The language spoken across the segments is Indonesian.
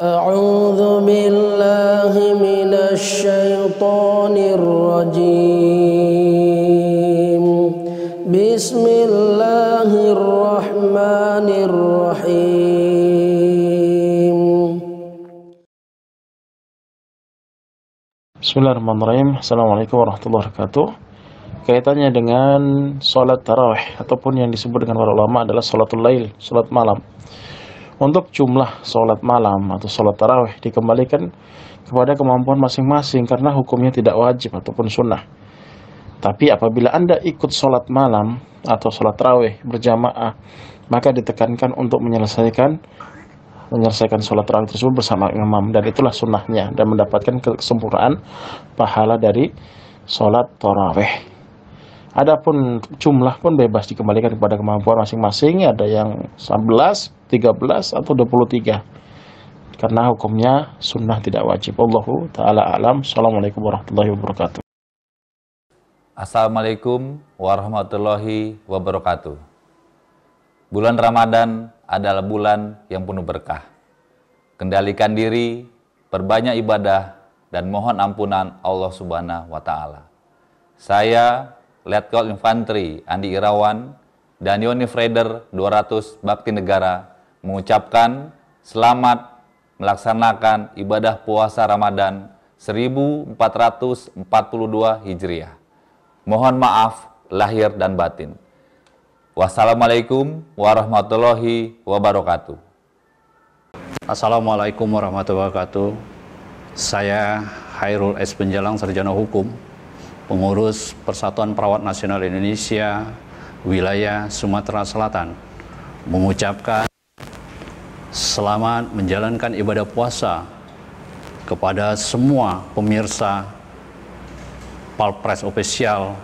أعوذ بالله من الشيطان الرجيم بسم الله الرحمن الرحيم بسم الله الرحمن الرحيم السلام عليكم ورحمة الله وبركاته kaitannya dengan sholat tarawih ataupun yang disebut dengan para ulama adalah sholatul lail, sholat malam. Untuk jumlah sholat malam atau sholat tarawih dikembalikan kepada kemampuan masing-masing karena hukumnya tidak wajib ataupun sunnah. Tapi apabila Anda ikut sholat malam atau sholat tarawih berjamaah, maka ditekankan untuk menyelesaikan menyelesaikan sholat tarawih tersebut bersama imam dan itulah sunnahnya dan mendapatkan kesempurnaan pahala dari sholat tarawih. Adapun jumlah pun bebas dikembalikan kepada kemampuan masing-masing. Ada yang 11, 13 atau 23 karena hukumnya sunnah tidak wajib Allahu taala alam Assalamualaikum warahmatullahi wabarakatuh Assalamualaikum warahmatullahi wabarakatuh Bulan Ramadan adalah bulan yang penuh berkah Kendalikan diri, perbanyak ibadah dan mohon ampunan Allah Subhanahu wa taala. Saya Letkol Infantri Andi Irawan dan Yoni Freder 200 Bakti Negara mengucapkan selamat melaksanakan ibadah puasa Ramadan 1442 Hijriah. Mohon maaf lahir dan batin. Wassalamualaikum warahmatullahi wabarakatuh. Assalamualaikum warahmatullahi wabarakatuh. Saya Hairul S. Penjalang, Sarjana Hukum, pengurus Persatuan Perawat Nasional Indonesia, wilayah Sumatera Selatan, mengucapkan selamat menjalankan ibadah puasa kepada semua pemirsa Palpres Official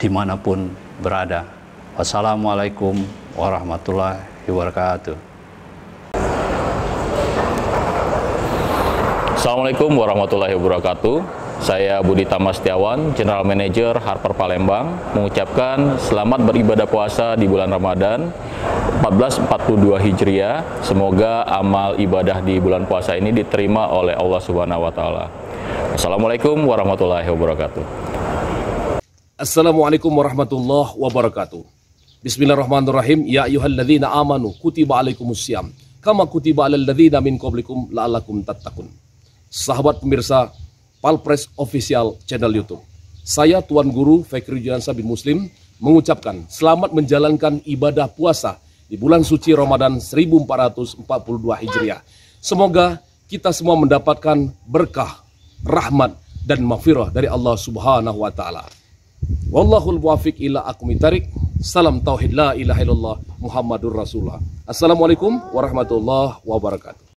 dimanapun berada. Wassalamualaikum warahmatullahi wabarakatuh. Assalamualaikum warahmatullahi wabarakatuh. Saya Budi Tama Setiawan, General Manager Harper Palembang, mengucapkan selamat beribadah puasa di bulan Ramadan 1442 Hijriah. Semoga amal ibadah di bulan puasa ini diterima oleh Allah Subhanahu wa taala. Assalamualaikum warahmatullahi wabarakatuh. Assalamualaikum warahmatullahi wabarakatuh. Bismillahirrahmanirrahim. Ya ayyuhalladzina amanu kutiba alaikumus syiyam kama kutiba alal ladzina min qablikum la'allakum tattaqun. Sahabat pemirsa Palpres Official channel YouTube. Saya Tuan Guru Fekri Jansa bin Muslim mengucapkan selamat menjalankan ibadah puasa di bulan suci Ramadan 1442 Hijriah. Semoga kita semua mendapatkan berkah, rahmat, dan mafirah dari Allah Subhanahu wa taala. Wallahul muwafiq ila akumitarik. Salam tauhid la ilaha illallah Muhammadur Rasulullah. Assalamualaikum warahmatullahi wabarakatuh.